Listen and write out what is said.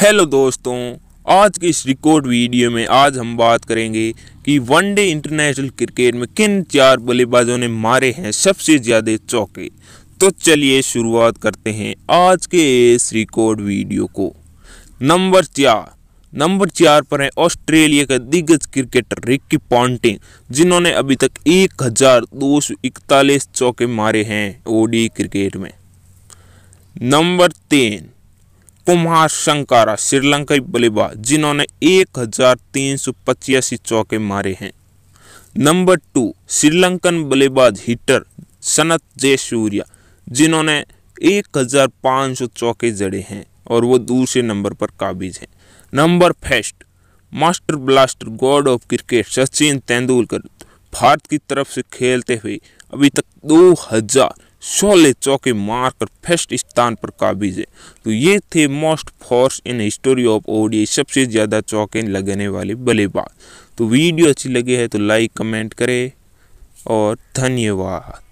hello दोस्तों आज की इस रिकॉर्ड वीडियो में आज हम बात करेंगे कि वनडे इंटरनेशनल क्रिकेट में किन चार बल्लेबाजों ने मारे हैं सबसे ज़्यादा चौके तो चलिए शुरुआत करते हैं आज के इस रिकॉर्ड वीडियो को नंबर चार नंबर चार पर है ऑस्ट्रेलिया के दिग्गज क्रिकेटर रिक्की पॉन्टिंग जिन्होंने अभी तक एक हजार दो सौ इकतालीस चौके मारे हैं ओडी क्रिकेट में नंबर तीन कुमार शंकारा श्रीलंकाई बल्लेबाज जिन्होंने एक हजार तीन सौ पचासी चौके मारे हैं नंबर टू श्रीलंकन बल्लेबाज हिटर सनत जयसूर्या जिन्होंने एक हजार पाँच सौ चौके जड़े हैं और वो दूसरे नंबर पर काबिज हैं number first master blaster god of cricket Sachin Tendulkar Bharat की तरफ से खेलते हुए अभी तक दो हजार सोलह चौके मारकर फर्स्ट स्थान पर काबिज है तो ये थे most fours in history of ODI सबसे ज़्यादा चौके लगने वाले बल्लेबाज तो वीडियो अच्छी लगी है तो लाइक कमेंट करें और धन्यवाद